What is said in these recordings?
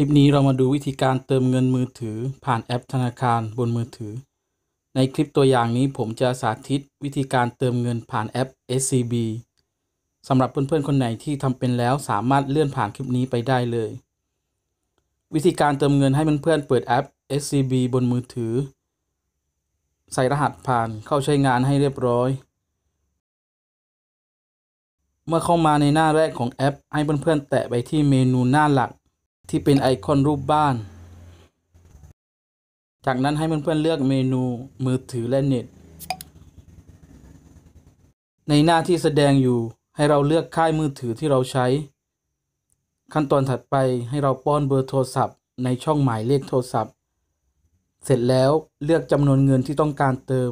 คลิปนี้เรามาดูวิธีการเติมเงินมือถือ ผ่านแอปธนาคารบนมือถือ ในคลิปตัวอย่างนี้ผมจะสาธิตวิธีการเติมเงินผ่านแอป SCB สำหรับเพื่อนๆคนไหนที่ทำเป็นแล้วสามารถเลื่อนผ่านคลิปนี้ไปได้เลย วิธีการเติมเงินให้เพื่อนๆเปิดแอป SCB บนมือถือ ใส่รหัสผ่านเข้าใช้งานให้เรียบร้อย เมื่อเข้ามาในหน้าแรกของแอปให้เพื่อนๆแตะไปที่เมนูหน้าหลักที่เป็นไอคอนรูปบ้าน จากนั้นให้เพื่อนๆเลือกเมนูมือถือและเน็ต ในหน้าที่แสดงอยู่ให้เราเลือกค่ายมือถือที่เราใช้ ขั้นตอนถัดไปให้เราป้อนเบอร์โทรศัพท์ ในช่องหมายเลขโทรศัพท์ เสร็จแล้วเลือกจำนวนเงินที่ต้องการเติม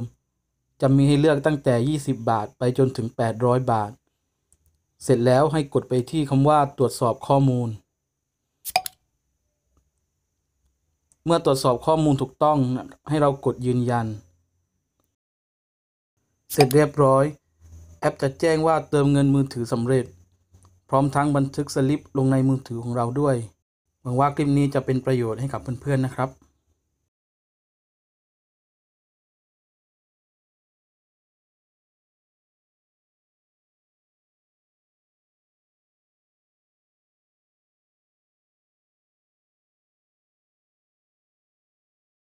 จะมีให้เลือกตั้งแต่ 20 บาท ไปจนถึง 800 บาท เสร็จแล้วให้กดไปที่คำว่าตรวจสอบข้อมูลเมื่อตรวจสอบข้อมูลถูกต้องให้ เรากดยืนยัน เสร็จเรียบร้อย แอปจะแจ้งว่าเติมเงินมือถือสำเร็จ พร้อมทั้งบันทึกสลิป ลงในมือถือ ของ เราด้วยหวังว่าคลิปนี้จะเป็นประโยชน์ให้กับ เพื่อนๆ นะครับ